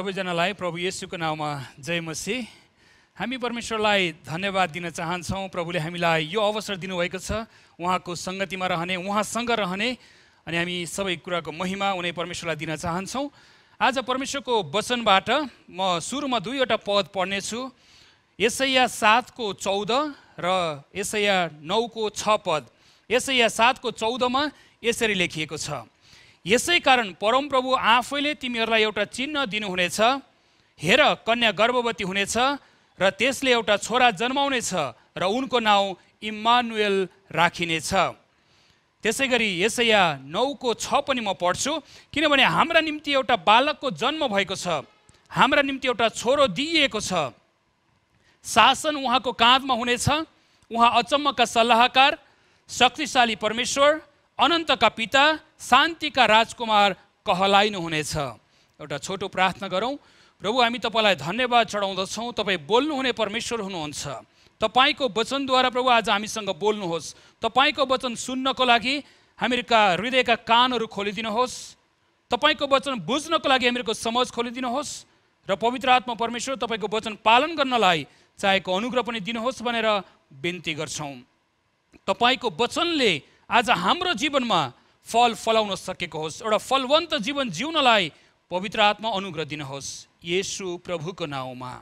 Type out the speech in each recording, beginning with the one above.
सबैजनालाई प्रभु येसुको नाउँमा जय मसी हामी परमेश्वरलाई धन्यवाद दिन चाहन्छौँ प्रभुले हामीलाई यो अवसर दिनुभएको छ उहाँको सङ्गतिमा रहने उहाँसँग रहने अनि हामी सबै कुराको महिमा उनी परमेश्वरलाई दिन चाहन्छौँ आज परमेश्वरको वचनबाट म सुरुमा दुईवटा पद पढ्नेछु यसैया सातको चौध र यसैया नौको छ पद यसैया सातको चौधमा यसरी लेखिएको छ यसै कारण परमप्रभु आफैले तिमीहरूलाई एउटा चिन्ह दिनुहुनेछ हेर कन्या गर्भवती हुनेछ र त्यसले एउटा छोरा जन्माउनेछ र उनको नाउँ इमानुएल राखिनेछ त्यसै गरी यसैया नौको छ पनि म पढ्छु किनभने हाम्रा निम्ति एउटा बालकको जन्म भएको छ हाम्रा निम्ति एउटा छोरो दिइएको छ शासन उहाँको काँधमा हुनेछ उहाँ अचम्मका सल्लाहकार शक्तिशाली परमेश्वर अनन्तका पिता शान्तिका राजकुमार कहलाइनुहुनेछ एउटा छोटो प्रार्थना गरौँ प्रभु हामी तपाईँलाई धन्यवाद चढाउँदछौँ तपाईँ बोल्नुहुने परमेश्वर हुनुहुन्छ तपाईँको वचनद्वारा प्रभु आज हामीसँग बोल्नुहोस् तपाईँको वचन सुन्नको लागि हामीहरूका हृदयका कानहरू खोलिदिनुहोस् तपाईँको वचन बुझ्नको लागि हामीहरूको समझ खोलिदिनुहोस् र पवित्र आत्मा परमेश्वर तपाईँको वचन पालन गर्नलाई चाहेको अनुग्रह पनि दिनुहोस् भनेर बिन्ती गर्छौँ तपाईँको वचनले आज हाम्रो जीवनमा फल फलाउन सकेको होस् एउटा फलवन्त जीवन जिउनलाई पवित्र आत्मा अनुग्रह दिनुहोस् यसु प्रभुको नाउँमा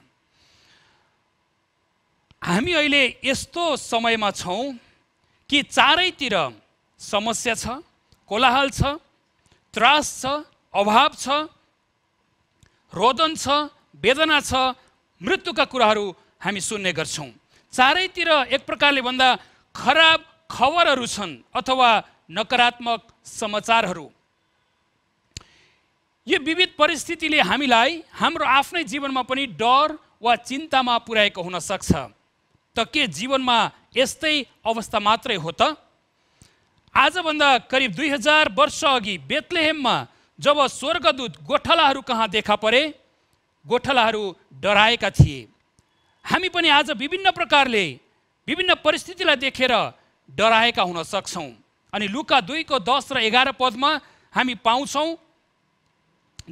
हामी अहिले यस्तो समयमा छौँ कि चारैतिर समस्या छ कोलाहल छ त्रास छ अभाव छ रोदन छ वेदना छ मृत्युका कुराहरू हामी सुन्ने गर्छौँ चारैतिर एक प्रकारले भन्दा खराब खबरहरू छन् अथवा नकारात्मक समाचारहरू यो विविध परिस्थितिले हामीलाई हाम्रो आफ्नै जीवनमा पनि डर वा चिन्तामा पुर्याएको हुनसक्छ त के जीवनमा यस्तै अवस्था मात्रै हो त आजभन्दा करिब दुई हजार वर्ष अघि बेतलेहेममा जब स्वर्गदूत गोठालाहरू कहाँ देखा परे गोठालाहरू डराएका थिए हामी पनि आज विभिन्न प्रकारले विभिन्न परिस्थितिलाई देखेर डराएका हुन सक्छौँ अनि लुका दुईको दस र एघार पदमा हामी पाउँछौँ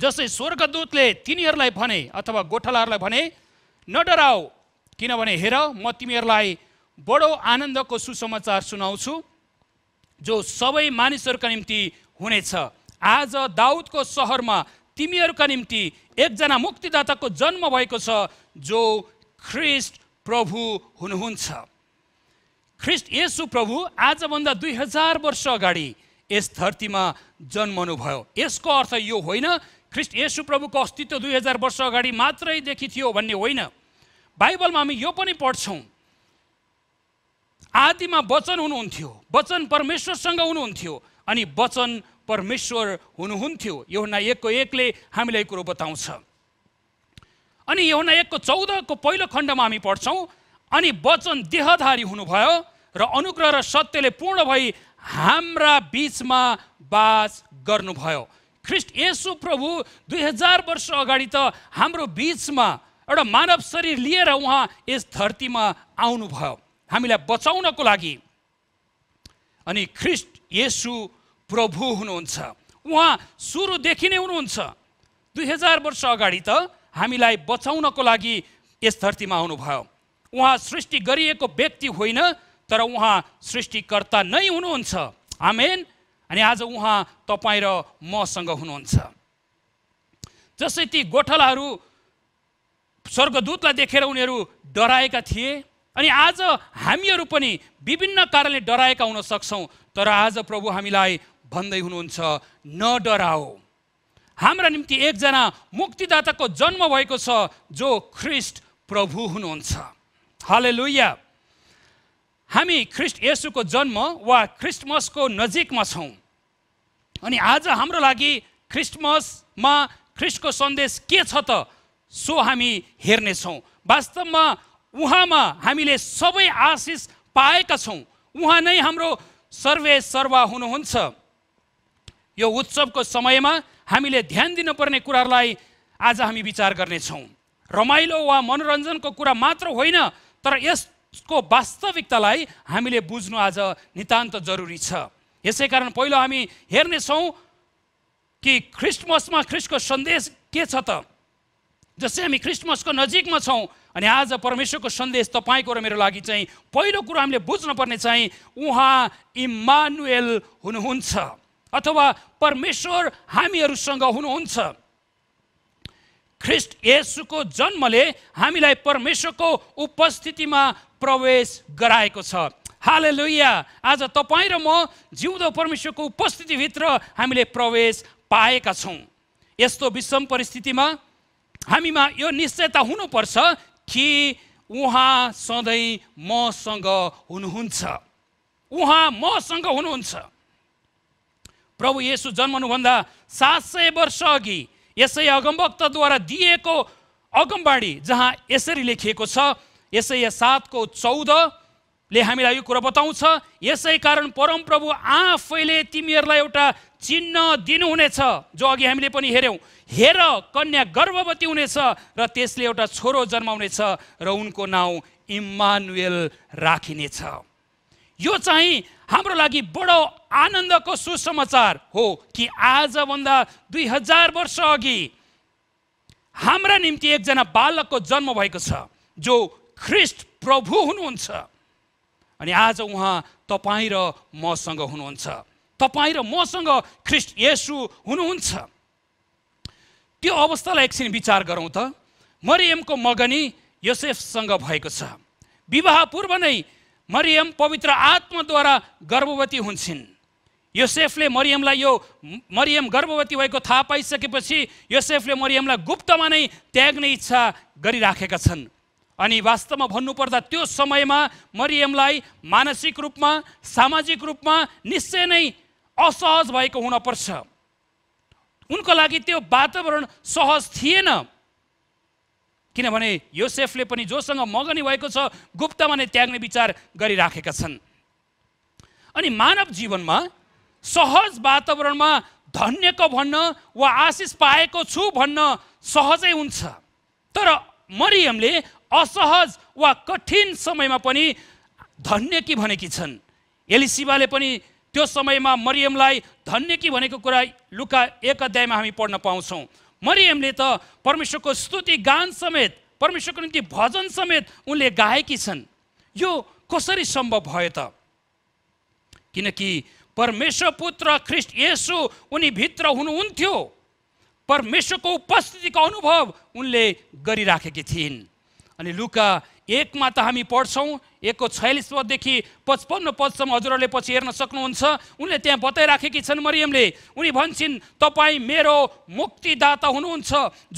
जस्तै स्वर्गदूतले तिनीहरूलाई भने अथवा गोठालाहरूलाई भने नडराओ किनभने हेर म तिमीहरूलाई बडो आनन्दको सुसमाचार सुनाउँछु जो सबै मानिसहरूका निम्ति हुनेछ आज दाउदको सहरमा तिमीहरूका निम्ति एकजना मुक्तिदाताको जन्म भएको छ जो ख्रिस्ट प्रभु हुनुहुन्छ ख्रिस्ट यसु प्रभु आजभन्दा दुई हजार वर्ष अगाडि यस धरतीमा जन्मनुभयो यसको अर्थ यो होइन ख्रिस्ट यसु प्रभुको अस्तित्व दुई हजार वर्ष अगाडि मात्रै देखि थियो भन्ने होइन बाइबलमा हामी यो पनि पढ्छौँ आदिमा वचन हुनुहुन्थ्यो वचन परमेश्वरसँग हुनुहुन्थ्यो अनि वचन परमेश्वर हुनुहुन्थ्यो योहुना एकको एकले हामीलाई कुरो बताउँछ अनि योहुना एकको चौधको पहिलो खण्डमा हामी पढ्छौँ अनि वचन देहधारी हुनुभयो र अनुग्रह र सत्यले पूर्ण भई हाम्रा बिचमा बास गर्नुभयो ख्रिस्ट यसु प्रभु दुई हजार वर्ष अगाडि त हाम्रो बिचमा एउटा मानव शरीर लिएर उहाँ यस धरतीमा आउनुभयो हामीलाई बचाउनको लागि अनि ख्रिस्ट यसु प्रभु हुनुहुन्छ उहाँ सुरुदेखि नै हुनुहुन्छ दुई हजार वर्ष अगाडि त हामीलाई बचाउनको लागि यस धरतीमा आउनुभयो उहाँ सृष्टि गरिएको व्यक्ति होइन तर उहाँ सृष्टिकर्ता नै हुनुहुन्छ आमेन अनि आज उहाँ तपाईँ र मसँग हुनुहुन्छ जसै ती गोठालाहरू स्वर्गदूतलाई देखेर उनीहरू डराएका थिए अनि आज हामीहरू पनि विभिन्न कारणले डराएका हुन सक्छौँ तर आज प्रभु हामीलाई भन्दै हुनुहुन्छ न डराओ हाम्रा निम्ति एकजना मुक्तिदाताको जन्म भएको छ जो ख्रिस्ट प्रभु हुनुहुन्छ हालेलुया हामी ख्रिस्ट यसुको जन्म वा क्रिस्टमसको नजिकमा छौँ अनि आज हाम्रो लागि क्रिस्टमसमा ख्रिस्टको सन्देश के छ त सो हामी हेर्नेछौँ वास्तवमा उहाँमा हामीले सबै आशिष पाएका छौँ उहाँ नै हाम्रो सर्वे सर्वा हुनुहुन्छ यो उत्सवको समयमा हामीले ध्यान दिनुपर्ने कुराहरूलाई आज हामी विचार गर्नेछौँ रमाइलो वा मनोरञ्जनको कुरा मात्र होइन तर यसको वास्तविकतालाई हामीले बुझ्नु आज नितान्त जरुरी छ यसै कारण पहिलो हामी हेर्नेछौँ कि क्रिस्टमसमा ख्रिस्टको सन्देश के छ त जस्तै हामी क्रिस्टमसको नजिकमा छौँ अनि आज परमेश्वरको सन्देश तपाईँको र मेरो लागि चाहिँ पहिलो कुरो हामीले बुझ्नुपर्ने चाहिँ उहाँ इमानुएल हुनुहुन्छ अथवा परमेश्वर हामीहरूसँग हुनुहुन्छ ख्रिस्ट यसुको जन्मले हामीलाई परमेश्वरको उपस्थितिमा प्रवेश गराएको छ हाले लोहिया आज तपाईँ र म जिउँदो परमेश्वरको उपस्थितिभित्र हामीले प्रवेश पाएका छौँ यस्तो विषम परिस्थितिमा हामीमा यो निश्चयता हुनुपर्छ कि उहाँ सधैँ मसँग हुनुहुन्छ उहाँ मसँग हुनुहुन्छ प्रभु येसु जन्मनुभन्दा सात सय वर्ष अघि यसै अगमभक्तद्वारा दिएको अगमबाणी जहाँ यसरी लेखिएको छ यसै सातको चौधले हामीलाई यो कुरा बताउँछ यसै कारण परमप्रभु आफैले तिमीहरूलाई एउटा चिन्ह दिनुहुनेछ जो अघि हामीले पनि हेऱ्यौँ हेर कन्या गर्भवती हुनेछ र त्यसले एउटा छोरो जन्माउनेछ र उनको नाउँ इमानुएल राखिनेछ यो चाहिँ हाम्रो लागि बडो आनन्दको सुसमाचार हो कि आजभन्दा दुई हजार वर्ष अघि हाम्रा निम्ति एकजना बालकको जन्म भएको छ जो ख्रिस्ट प्रभु हुनुहुन्छ अनि आज उहाँ तपाईँ र मसँग हुनुहुन्छ तपाईँ र मसँग ख्रिस्ट यसु हुनुहुन्छ त्यो अवस्थालाई एकछिन विचार गरौँ त मरियमको मगनी योसेफसँग भएको छ विवाह पूर्व नै मरियम पवित्र आत्माद्वारा गर्भवती हुन्छन् योसेफले मरियमलाई यो मरियम गर्भवती भएको थाहा पाइसकेपछि योसेफले मरियमलाई गुप्तमा नै त्याग्ने इच्छा गरिराखेका छन् अनि वास्तवमा भन्नुपर्दा त्यो समयमा मरियमलाई मानसिक रूपमा सामाजिक रूपमा निश्चय नै असहज भएको हुनपर्छ उनको लागि त्यो वातावरण सहज थिएन किनभने योसेफले पनि जोसँग मगनी भएको छ गुप्तमा नै त्याग्ने विचार गरिराखेका छन् अनि मानव जीवनमा सहज वातावरणमा धन्यको भन्न वा आशिष पाएको छु भन्न सहजै हुन्छ तर मरियमले असहज वा कठिन समयमा पनि धन्य कि भनेकी छन् एलिसिबाले पनि त्यो समयमा मरियमलाई धन्य कि भनेको कुरा लुका एक अध्यायमा हामी पढ्न पाउँछौँ मरियमले त परमेश्वरको स्तुति गान समेत परमेश्वरको निम्ति भजन समेत उनले गाएकी छन् यो कसरी सम्भव भयो त किनकि परमेश्वर पुत्र ख्रिस्ट येसु उनी भित्र हुनुहुन्थ्यो परमेश्वरको उपस्थितिको अनुभव उनले गरिराखेकी थिइन् अनि लुका एकमा त हामी पढ्छौँ एकको छयालिस पददेखि पचपन्न पदसम्म हजुरहरूले पछि हेर्न सक्नुहुन्छ उनले त्यहाँ बताइराखेकी छन् मरियमले उनी भन्छन् तपाईँ मेरो मुक्तिदाता हुनुहुन्छ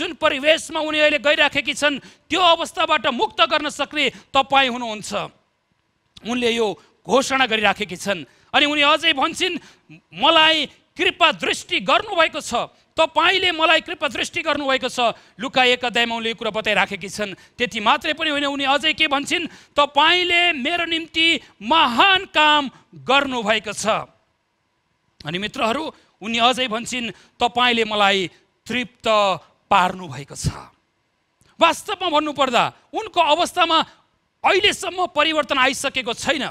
जुन परिवेशमा उनी अहिले गइराखेकी छन् त्यो अवस्थाबाट मुक्त गर्न सक्ने तपाईँ हुनुहुन्छ उनले यो घोषणा गरिराखेकी छन् अनि उनी अझै भन्छन् मलाई कृपा दृष्टि गर्नुभएको छ तपाईँले मलाई कृपा दृष्टि गर्नुभएको छ लुका अध्यायमा उनले यो कुरा बताइराखेकी छन् त्यति मात्रै पनि होइन उनी अझै के भन्छन् तपाईँले मेरो निम्ति महान काम गर्नुभएको छ अनि मित्रहरू उनी अझै भन्छन् तपाईँले मलाई तृप्त पार्नुभएको छ वास्तवमा भन्नुपर्दा उनको अवस्थामा अहिलेसम्म परिवर्तन आइसकेको छैन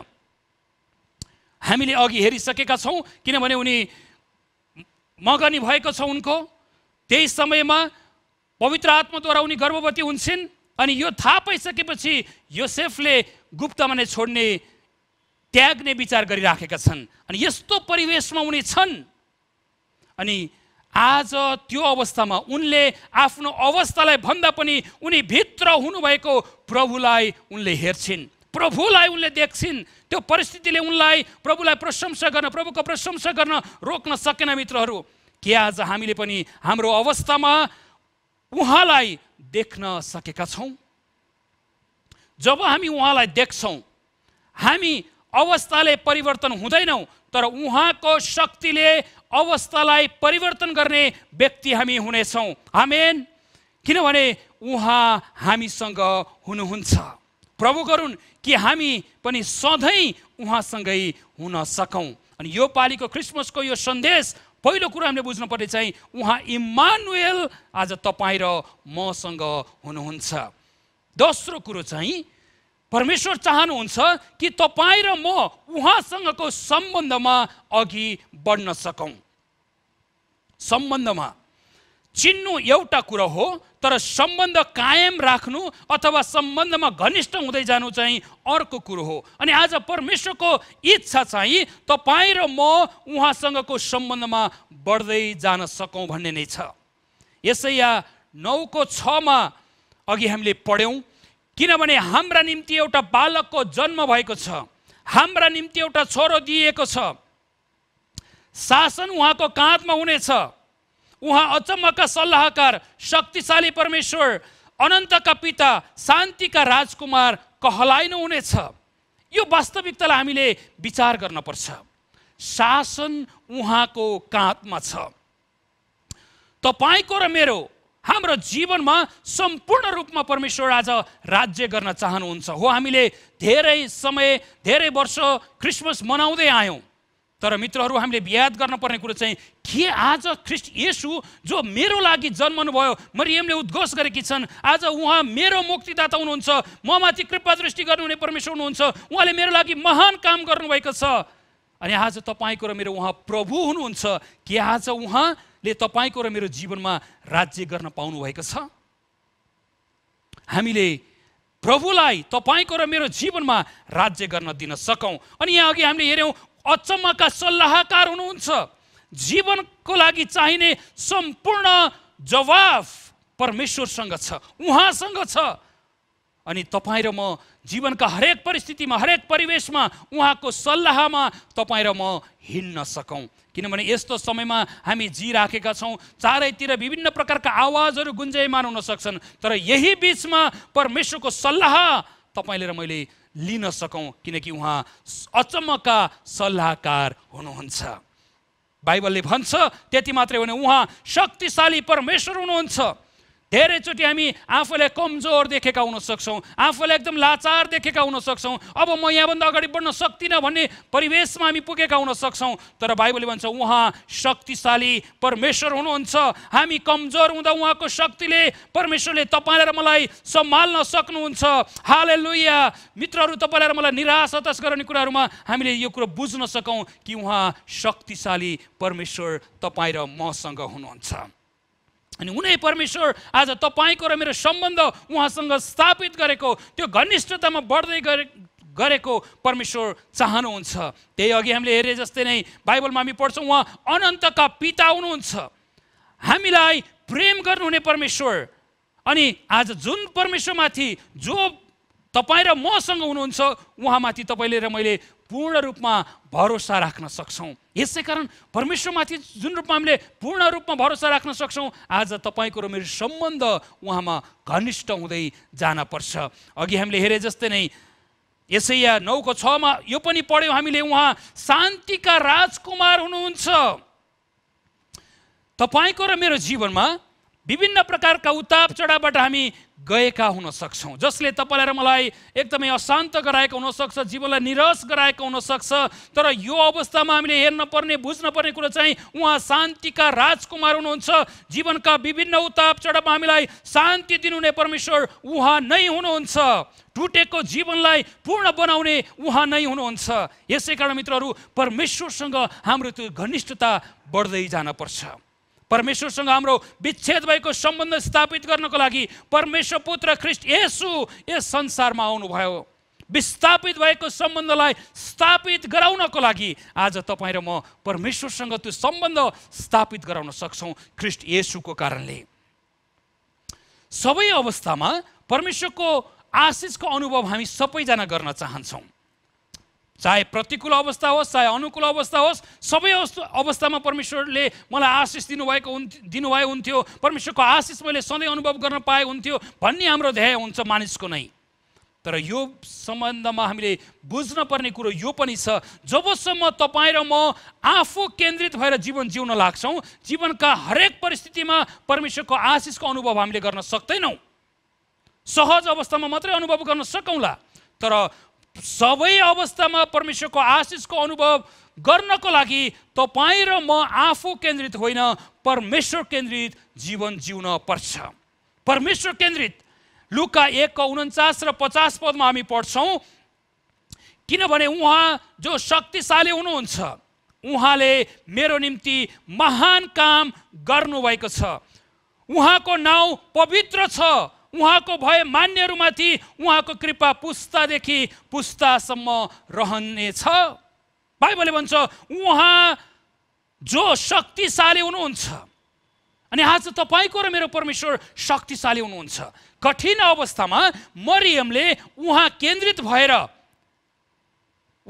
हामीले अघि हेरिसकेका छौँ किनभने उनी मगनी भएको छ उनको त्यही समयमा पवित्र आत्माद्वारा उनी गर्भवती हुन्छन् अनि यो थाहा पाइसकेपछि योसेफले गुप्तमा नै छोड्ने त्याग्ने विचार गरिराखेका छन् अनि यस्तो परिवेशमा उनी छन् अनि आज त्यो अवस्थामा उनले आफ्नो अवस्थालाई भन्दा पनि उनी भित्र हुनुभएको प्रभुलाई उनले हेर्छिन् प्रभुलाई उनले देख्छिन् त्यो परिस्थितिले उनलाई प्रभुलाई प्रशंसा गर्न प्रभुको प्रशंसा गर्न रोक्न सकेन मित्रहरू के आज हामीले पनि हाम्रो अवस्थामा उहाँलाई देख्न सकेका छौँ जब हामी उहाँलाई देख्छौँ हामी अवस्थाले परिवर्तन हुँदैनौँ तर उहाँको शक्तिले अवस्थालाई परिवर्तन गर्ने व्यक्ति हामी हुनेछौँ आमेन किनभने उहाँ हामीसँग हुनुहुन्छ प्रभु गरून् कि हामी पनि सधैँ उहाँसँगै हुन सकौँ अनि यो पालिको क्रिसमसको यो सन्देश पहिलो कुरो हामीले बुझ्नुपर्ने चाहिँ उहाँ इमानुएल आज तपाईँ र मसँग हुनुहुन्छ दोस्रो कुरो चाहिँ परमेश्वर चाहनुहुन्छ कि तपाईँ र म उहाँसँगको सम्बन्धमा अघि बढ्न सकौँ सम्बन्धमा चिन्नु एउटा कुरो हो तर सम्बन्ध कायम राख्नु अथवा सम्बन्धमा घनिष्ठ हुँदै जानु चाहिँ अर्को कुरो हो अनि आज परमेश्वरको इच्छा चाहिँ तपाईँ र म उहाँसँगको सम्बन्धमा बढ्दै जान सकौँ भन्ने नै छ यसैया नौको छमा अघि हामीले पढ्यौँ किनभने हाम्रा निम्ति एउटा बालकको जन्म भएको छ हाम्रा निम्ति एउटा छोरो दिएको छ शासन उहाँको काँधमा हुनेछ उहाँ अचम्मका सल्लाहकार शक्तिशाली परमेश्वर अनन्तका पिता शान्तिका राजकुमार कहलाइनु हुनेछ यो वास्तविकतालाई हामीले विचार गर्नपर्छ शासन उहाँको काँधमा छ तपाईँको र मेरो हाम्रो जीवनमा सम्पूर्ण रूपमा परमेश्वर आज राज्य गर्न चाहनुहुन्छ हो हामीले धेरै समय धेरै वर्ष क्रिसमस मनाउँदै आयौँ तर मित्रहरू हामीले याद गर्नुपर्ने कुरो चाहिँ के आज ख्रिस्ट यसु जो मेरो लागि जन्मनुभयो मरियमले उद्घोष गरेकी छन् आज उहाँ मेरो मुक्तिदाता हुनुहुन्छ ममाथि कृपा दृष्टि गर्नुहुने परमेश्वर हुनुहुन्छ उहाँले मेरो लागि महान काम गर्नुभएको छ अनि आज तपाईँको र मेरो उहाँ प्रभु हुनुहुन्छ के आज उहाँले तपाईँको र मेरो जीवनमा राज्य गर्न पाउनुभएको छ हामीले प्रभुलाई तपाईँको र मेरो जीवनमा राज्य गर्न दिन सकौँ अनि यहाँ अघि हामीले हेऱ्यौँ अचम्मका सल्लाहकार हुनुहुन्छ जीवनको लागि चाहिने सम्पूर्ण जवाफ परमेश्वरसँग छ उहाँसँग छ अनि तपाईँ र म जीवनका हरेक परिस्थितिमा हरेक परिवेशमा उहाँको सल्लाहमा तपाईँ र म हिँड्न सकौँ किनभने यस्तो समयमा हामी जी राखेका छौँ चारैतिर विभिन्न प्रकारका आवाजहरू गुन्जयमान हुन सक्छन् तर यही बिचमा परमेश्वरको सल्लाह तपाईँले र मैले लिन सकौँ किनकि उहाँ अचम्मका सल्लाहकार हुनुहुन्छ बाइबलले भन्छ त्यति मात्रै भने उहाँ शक्तिशाली परमेश्वर हुनुहुन्छ धेरैचोटि हामी आफूलाई कमजोर देखेका हुन सक्छौँ आफूलाई एकदम लाचार देखेका हुन सक्छौँ अब म यहाँभन्दा अगाडि बढ्न सक्दिनँ भन्ने परिवेशमा हामी पुगेका हुन सक्छौँ तर बाइबलले भन्छ उहाँ शक्तिशाली परमेश्वर हुनुहुन्छ हामी कमजोर हुँदा उहाँको शक्तिले परमेश्वरले तपाईँलाई र मलाई सम्हाल्न सक्नुहुन्छ हाले लुया मित्रहरू तपाईँलाई र मलाई निराश हताश गराउने कुराहरूमा हामीले यो कुरो बुझ्न सकौँ कि उहाँ शक्तिशाली परमेश्वर तपाईँ र मसँग हुनुहुन्छ अनि उनै परमेश्वर आज तपाईँको र मेरो सम्बन्ध उहाँसँग स्थापित गरेको त्यो घनिष्ठतामा बढ्दै गरे गरेको परमेश्वर चाहनुहुन्छ त्यही अघि हामीले हेरे जस्तै नै बाइबलमा हामी पढ्छौँ उहाँ अनन्तका पिता हुनुहुन्छ हामीलाई प्रेम गर्नुहुने परमेश्वर अनि आज जुन परमेश्वरमाथि जो तपाईँ र मसँग हुनुहुन्छ उहाँमाथि तपाईँले र मैले पूर्ण रूपमा भरोसा राख्न सक्छौँ यसै कारण परमेश्वरमाथि जुन रूपमा हामीले पूर्ण रूपमा भरोसा राख्न सक्छौँ आज तपाईँको र मेरो सम्बन्ध उहाँमा घनिष्ठ हुँदै पर्छ अघि हामीले हेरे जस्तै नै यसैया नौको छमा यो पनि पढ्यौँ हामीले उहाँ शान्तिका राजकुमार हुनुहुन्छ तपाईँको र मेरो जीवनमा विभिन्न प्रकारका उताप चढावबाट हामी गएका हुन सक्छौँ जसले तपाईँलाई र मलाई एकदमै अशान्त गराएको हुनसक्छ जीवनलाई निराश गराएको हुनसक्छ तर यो अवस्थामा हामीले हेर्न पर्ने बुझ्न पर्ने कुरो चाहिँ उहाँ शान्तिका राजकुमार हुनुहुन्छ जीवनका विभिन्न उताप चढावमा हामीलाई शान्ति दिनुहुने परमेश्वर उहाँ नै हुनुहुन्छ टुटेको जीवनलाई पूर्ण बनाउने उहाँ नै हुनुहुन्छ यसै कारण मित्रहरू परमेश्वरसँग हाम्रो त्यो घनिष्ठता बढ्दै पर्छ परमेश्वरसँग हाम्रो विच्छेद भएको सम्बन्ध स्थापित गर्नको लागि परमेश्वर पुत्र ख्रिस्ट यसु यस संसारमा आउनुभयो विस्थापित भएको सम्बन्धलाई स्थापित गराउनको लागि आज तपाईँ र म परमेश्वरसँग त्यो सम्बन्ध स्थापित गराउन सक्छौँ ख्रिस्ट येसुको कारणले सबै अवस्थामा परमेश्वरको आशिषको अनुभव हामी सबैजना गर्न चाहन्छौँ चाहे प्रतिकूल अवस्था होस् चाहे अनुकूल अवस्था होस् सबै अवस्थामा परमेश्वरले मलाई आशिष दिनुभएको हुन्थ्यो हुन्थ्यो परमेश्वरको आशिष मैले सधैँ अनुभव गर्न पाए हुन्थ्यो भन्ने हाम्रो ध्येय हुन्छ मानिसको नै तर यो सम्बन्धमा हामीले पर्ने कुरो यो पनि छ जबसम्म तपाईँ र म आफू केन्द्रित भएर जीवन जिउन लाग्छौँ जीवनका हरेक परिस्थितिमा परमेश्वरको आशिषको अनुभव हामीले गर्न सक्दैनौँ सहज अवस्थामा मात्रै अनुभव गर्न सकौँला तर सबै अवस्थामा परमेश्वरको आशिषको अनुभव गर्नको लागि तपाईँ र म आफू केन्द्रित होइन परमेश्वर केन्द्रित जीवन जिउन पर्छ परमेश्वर केन्द्रित लुका एकको उन्चास र पचास पदमा हामी पढ्छौँ किनभने उहाँ जो शक्तिशाली हुनुहुन्छ उहाँले मेरो निम्ति महान काम गर्नुभएको छ उहाँको नाउँ पवित्र छ उहाँको भए मान्यहरूमाथि उहाँको कृपा पुस्तादेखि पुस्तासम्म रहनेछ बाइबलले भन्छ उहाँ जो शक्तिशाली हुनुहुन्छ अनि आज तपाईँको र मेरो परमेश्वर शक्तिशाली हुनुहुन्छ कठिन अवस्थामा मरियमले उहाँ केन्द्रित भएर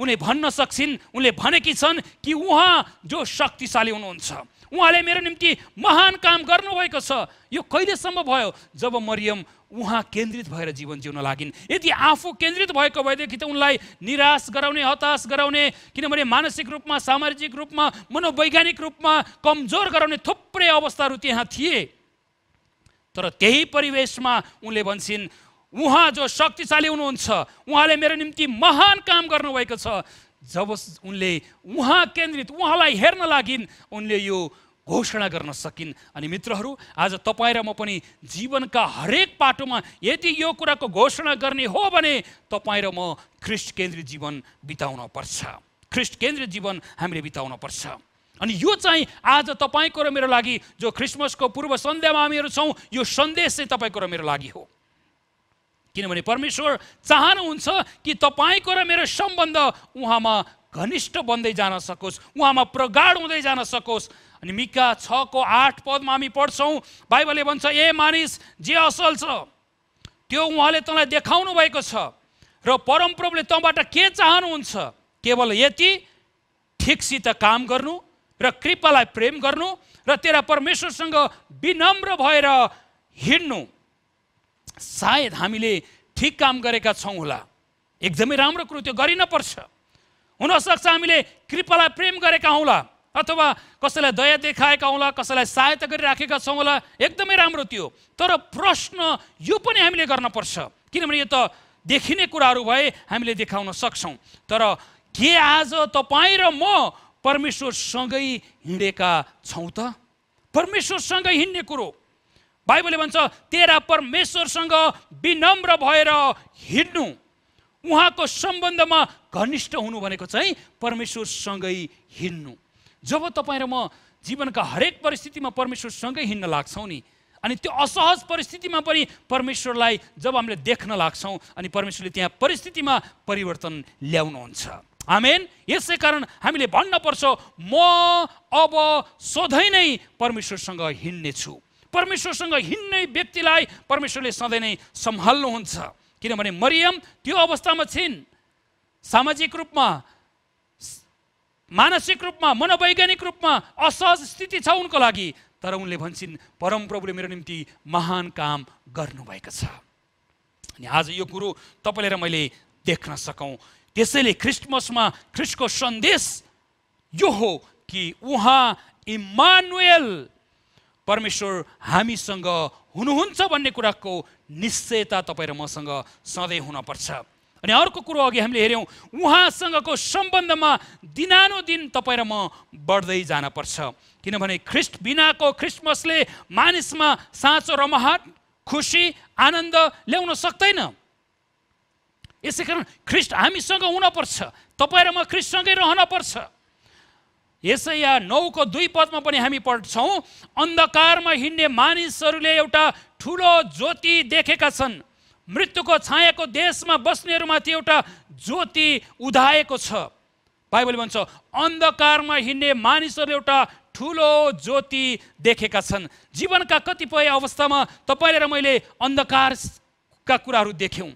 उनी भन्न सक्छिन् उनले भनेकी छन् कि उहाँ जो शक्तिशाली हुनुहुन्छ उहाँले मेरो निम्ति महान काम गर्नुभएको छ यो कहिलेसम्म भयो जब मरियम उहाँ केन्द्रित भएर जीवन जिउन लागिन् यदि आफू केन्द्रित भएको भएदेखि त उनलाई निराश गराउने हताश गराउने किनभने मानसिक रूपमा सामाजिक रूपमा मनोवैज्ञानिक रूपमा कमजोर गराउने थुप्रै अवस्थाहरू त्यहाँ थिए तर त्यही परिवेशमा उनले भन्छन् उहाँ जो शक्तिशाली हुनुहुन्छ उहाँले मेरो निम्ति महान काम गर्नुभएको छ जब उनले उहाँ केन्द्रित उहाँलाई हेर्न लागि उनले यो घोषणा गर्न सकिन् अनि मित्रहरू आज तपाईँ र म पनि जीवनका हरेक पाटोमा यदि यो कुराको घोषणा गर्ने हो भने तपाईँ र म ख्रिस्ट केन्द्रित जीवन बिताउन पर्छ ख्रिस्ट केन्द्रित जीवन हामीले बिताउन पर्छ अनि यो चाहिँ आज तपाईँको र मेरो लागि जो क्रिसमसको पूर्व सन्ध्यामा हामीहरू छौँ यो सन्देश चाहिँ तपाईँको र मेरो लागि हो किनभने परमेश्वर चाहनुहुन्छ कि तपाईँको र मेरो सम्बन्ध उहाँमा घनिष्ठ बन्दै जान सकोस् उहाँमा प्रगाढ हुँदै जान सकोस् अनि मिका छको आठ पदमा हामी पढ्छौँ बाइबलले भन्छ ए मानिस जे असल छ त्यो उहाँले तँलाई देखाउनु भएको छ र परमप्रभुले तँबाट के चाहनुहुन्छ केवल यति ठिकसित काम गर्नु र कृपालाई प्रेम गर्नु र तेरा परमेश्वरसँग विनम्र भएर हिँड्नु सायद हामीले ठिक काम गरेका छौँ होला एकदमै राम्रो कुरो त्यो गरिन पर्छ हुनसक्छ हामीले कृपालाई प्रेम गरेका हौँला अथवा कसैलाई दया देखाएका हौँला कसैलाई सहायता गरिराखेका छौँ होला एकदमै राम्रो त्यो तर प्रश्न यो पनि हामीले गर्नपर्छ किनभने यो त देखिने कुराहरू भए हामीले देखाउन सक्छौँ तर के आज तपाईँ र म परमेश्वरसँगै हिँडेका छौँ त परमेश्वरसँगै हिँड्ने कुरो बाइबलले भन्छ तेरा परमेश्वरसँग विनम्र भएर हिँड्नु उहाँको सम्बन्धमा घनिष्ठ हुनु भनेको चाहिँ परमेश्वरसँगै हिँड्नु जब तपाईँ र म जीवनका हरेक परिस्थितिमा परमेश्वरसँगै हिँड्न लाग्छौँ नि अनि त्यो असहज परिस्थितिमा पनि परमेश्वरलाई जब हामीले देख्न लाग्छौँ अनि परमेश्वरले त्यहाँ परिस्थितिमा परिवर्तन ल्याउनुहुन्छ आमेन यसै कारण हामीले भन्नपर्छ म अब सधैँ नै परमेश्वरसँग हिँड्नेछु परमेश्वरसँग हिँड्ने व्यक्तिलाई परमेश्वरले सधैँ नै सम्हाल्नुहुन्छ किनभने मरियम त्यो अवस्थामा छिन् सामाजिक रूपमा मानसिक रूपमा मनोवैज्ञानिक रूपमा असहज स्थिति छ उनको लागि तर उनले भन्छन् परमप्रभुले मेरो निम्ति महान काम गर्नुभएको छ अनि आज यो कुरो तपाईँले र मैले देख्न सकौँ त्यसैले क्रिस्टमसमा क्रिस्टको सन्देश यो हो कि उहाँ इमानुएल परमेश्वर हामीसँग हुनुहुन्छ भन्ने कुराको निश्चयता तपाईँ र मसँग सधैँ हुनपर्छ अनि अर्को कुरो अघि हामीले हेऱ्यौँ उहाँसँगको सम्बन्धमा दिनानुदिन तपाईँ र म बढ्दै पर्छ किनभने ख्रिस्ट बिनाको ख्रिस्टमसले मानिसमा साँचो रमहाट खुसी आनन्द ल्याउन सक्दैन यसै कारण ख्रिस्ट हामीसँग हुनपर्छ तपाईँ र म ख्रिस्टसँगै रहनपर्छ यसैया नौको दुई पदमा पनि हामी पढ्छौँ अन्धकारमा हिँड्ने मानिसहरूले एउटा ठुलो ज्योति देखेका छन् मृत्युको छायाको देशमा बस्नेहरूमाथि एउटा ज्योति उधाएको छ बाइबल भन्छ अन्धकारमा हिँड्ने मानिसहरूले एउटा ठुलो ज्योति देखेका छन् जीवनका कतिपय अवस्थामा तपाईँले र मैले अन्धकारका कुराहरू देख्यौँ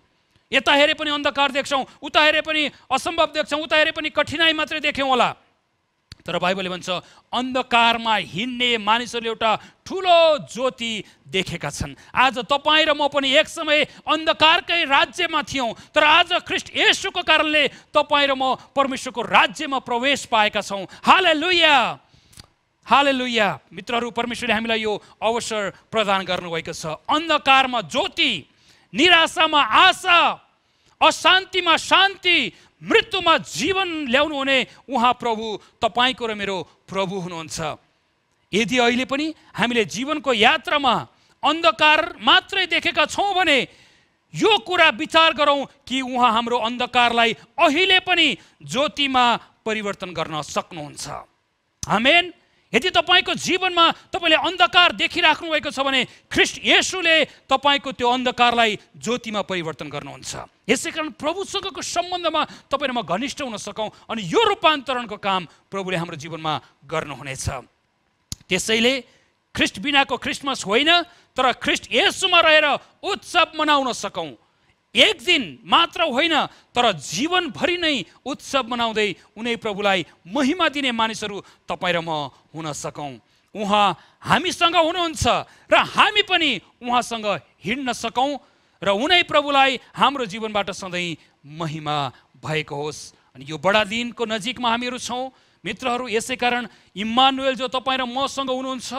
यता हेरे पनि अन्धकार देख्छौँ उता हेरे पनि असम्भव देख्छौँ उता हेरे पनि कठिनाई मात्रै देख्यौँ होला तर बाइबलले भन्छ अन्धकारमा हिँड्ने मानिसहरूले एउटा ठुलो ज्योति देखेका छन् आज तपाईँ र म पनि एक समय अन्धकारकै राज्यमा थियौँ तर आज ख्रिस्ट यसुको कारणले तपाईँ र म परमेश्वरको राज्यमा प्रवेश पाएका छौँ हाले लुया हाले लुया मित्रहरू परमेश्वरले हामीलाई यो अवसर प्रदान गर्नुभएको छ अन्धकारमा ज्योति निराशामा आशा अशान्तिमा शान्ति मृत्युमा जीवन ल्याउनु हुने उहाँ प्रभु तपाईँको र मेरो प्रभु हुनुहुन्छ यदि अहिले पनि हामीले जीवनको यात्रामा अन्धकार मात्रै देखेका छौँ भने यो कुरा विचार गरौँ कि उहाँ हाम्रो अन्धकारलाई अहिले पनि ज्योतिमा परिवर्तन गर्न सक्नुहुन्छ हामेन यदि तपाईँको जीवनमा तपाईँले अन्धकार देखिराख्नु भएको छ भने ख्रिस्ट येसुले तपाईँको त्यो अन्धकारलाई ज्योतिमा परिवर्तन गर्नुहुन्छ यसै कारण प्रभुसँगको सम्बन्धमा तपाईँ म घनिष्ठ हुन सकौँ अनि यो रूपान्तरणको काम प्रभुले हाम्रो जीवनमा गर्नुहुनेछ त्यसैले ख्रिस्ट बिनाको क्रिसमस होइन तर ख्रिस्ट यसुमा रहेर उत्सव मनाउन सकौँ एक दिन मात्र होइन तर जीवनभरि नै उत्सव मनाउँदै उनै प्रभुलाई महिमा दिने मानिसहरू तपाईँ र म हुन सकौँ उहाँ हामीसँग हुनुहुन्छ र हामी पनि उहाँसँग हिँड्न सकौँ र उनै प्रभुलाई हाम्रो जीवनबाट सधैँ महिमा भएको होस् अनि यो बडा दिनको नजिकमा हामीहरू छौँ मित्रहरू यसै कारण इमानुएल जो तपाईँ र मसँग हुनुहुन्छ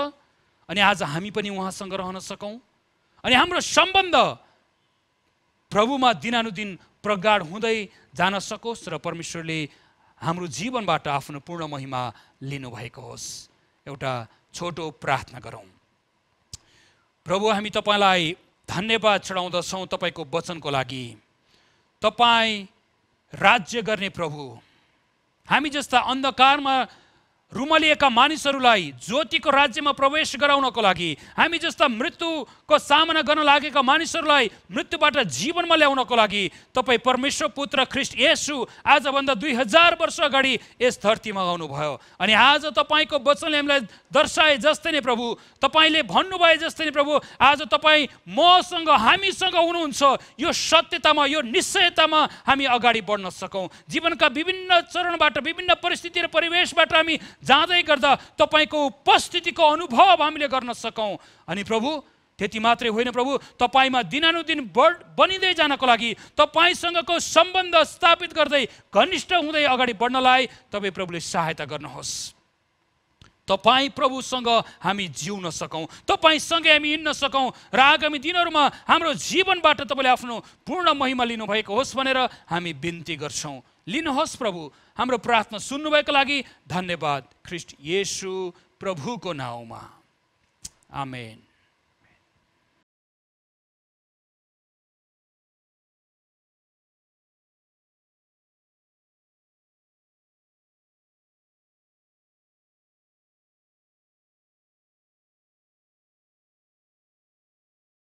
अनि आज हामी पनि उहाँसँग रहन सकौँ अनि हाम्रो सम्बन्ध प्रभुमा दिनानुदिन प्रगाड हुँदै जान सकोस् र परमेश्वरले हाम्रो जीवनबाट आफ्नो पूर्ण महिमा लिनुभएको होस् एउटा छोटो प्रार्थना गरौँ प्रभु हामी तपाईँलाई धन्यवाद चढाउँदछौँ तपाईँको वचनको लागि तपाईँ राज्य गर्ने प्रभु हामी जस्ता अन्धकारमा रुमलिएका मानिसहरूलाई ज्योतिको राज्यमा प्रवेश गराउनको लागि हामी जस्ता मृत्युको सामना गर्न लागेका मानिसहरूलाई मृत्युबाट जीवनमा ल्याउनको लागि तपाईँ परमेश्वर पुत्र ख्रिस्ट यसु आजभन्दा दुई हजार वर्ष अगाडि यस धरतीमा आउनुभयो अनि आज तपाईँको वचनले हामीलाई दर्शाए जस्तै नै प्रभु तपाईँले भन्नुभए जस्तै नै प्रभु आज तपाईँ मसँग हामीसँग हुनुहुन्छ यो सत्यतामा यो निश्चयतामा हामी अगाडि बढ्न सकौँ जीवनका विभिन्न चरणबाट विभिन्न परिस्थिति र परिवेशबाट हामी जाँदै गर्दा तपाईँको उपस्थितिको अनुभव हामीले गर्न सकौँ अनि प्रभु त्यति मात्रै होइन प्रभु तपाईँमा दिनानुदिन बढ बनिँदै जानको लागि तपाईँसँगको सम्बन्ध स्थापित गर्दै घनिष्ठ हुँदै अगाडि बढ्नलाई तपाईँ प्रभुले सहायता गर्नुहोस् तपाईँ प्रभुसँग हामी जिउन सकौँ तपाईँसँगै हामी हिँड्न सकौँ र आगामी दिनहरूमा हाम्रो जीवनबाट तपाईँले आफ्नो पूर्ण महिमा लिनुभएको होस् भनेर हामी बिन्ती गर्छौँ लिनुहोस् प्रभु हाम्रो प्रार्थना सुन्नुभएको लागि धन्यवाद ख्रिस्ट येसु प्रभुको नाउँमा आमेन